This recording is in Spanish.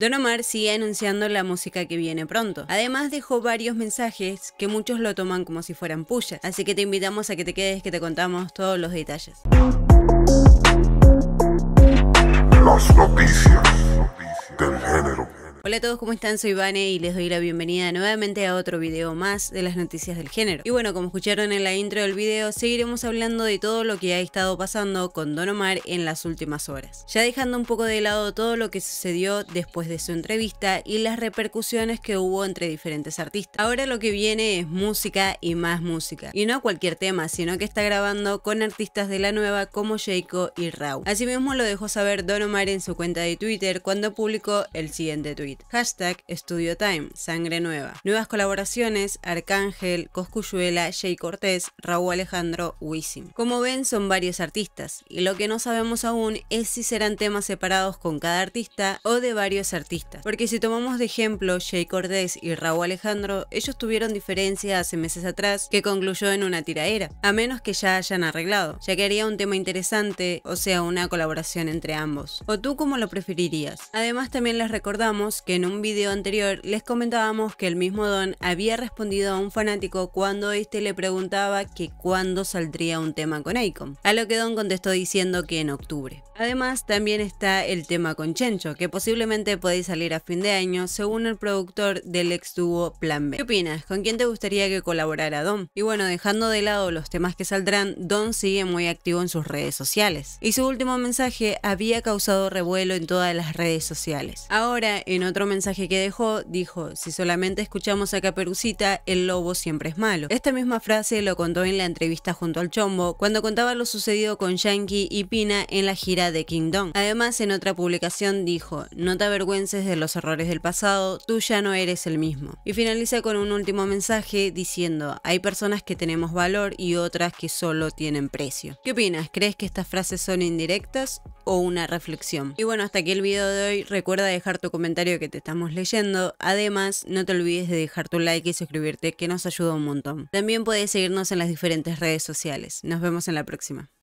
Don Omar sigue anunciando la música que viene pronto. Además dejó varios mensajes que muchos lo toman como si fueran puyas. así que te invitamos a que te quedes que te contamos todos los detalles. Hola a todos, ¿cómo están? Soy Vane y les doy la bienvenida nuevamente a otro video más de las noticias del género. Y bueno, como escucharon en la intro del video, seguiremos hablando de todo lo que ha estado pasando con Don Omar en las últimas horas. Ya dejando un poco de lado todo lo que sucedió después de su entrevista y las repercusiones que hubo entre diferentes artistas. Ahora lo que viene es música y más música. Y no cualquier tema, sino que está grabando con artistas de la nueva como Jayco y Rau. Asimismo lo dejó saber Don Omar en su cuenta de Twitter cuando publicó el siguiente tweet. Hashtag Studio Time, Sangre Nueva. Nuevas colaboraciones, Arcángel, Coscuyuela, Jay Cortés, Raúl Alejandro, Wisin. Como ven, son varios artistas, y lo que no sabemos aún es si serán temas separados con cada artista o de varios artistas. Porque si tomamos de ejemplo Jay Cortés y Raúl Alejandro, ellos tuvieron diferencia hace meses atrás que concluyó en una tiraera, a menos que ya hayan arreglado, ya que haría un tema interesante, o sea, una colaboración entre ambos. ¿O tú cómo lo preferirías? Además, también les recordamos que en un video anterior les comentábamos que el mismo Don había respondido a un fanático cuando este le preguntaba que cuándo saldría un tema con icon a lo que Don contestó diciendo que en octubre. Además, también está el tema con Chencho, que posiblemente podéis salir a fin de año, según el productor del ex dúo Plan B. ¿Qué opinas? ¿Con quién te gustaría que colaborara Don? Y bueno, dejando de lado los temas que saldrán, Don sigue muy activo en sus redes sociales. Y su último mensaje había causado revuelo en todas las redes sociales. Ahora, en otro mensaje que dejó, dijo, si solamente escuchamos a Caperucita, el lobo siempre es malo. Esta misma frase lo contó en la entrevista junto al Chombo, cuando contaba lo sucedido con Yankee y Pina en la gira de de Dong. Además, en otra publicación dijo, no te avergüences de los errores del pasado, tú ya no eres el mismo. Y finaliza con un último mensaje diciendo, hay personas que tenemos valor y otras que solo tienen precio. ¿Qué opinas? ¿Crees que estas frases son indirectas o una reflexión? Y bueno, hasta aquí el video de hoy. Recuerda dejar tu comentario que te estamos leyendo. Además, no te olvides de dejar tu like y suscribirte que nos ayuda un montón. También puedes seguirnos en las diferentes redes sociales. Nos vemos en la próxima.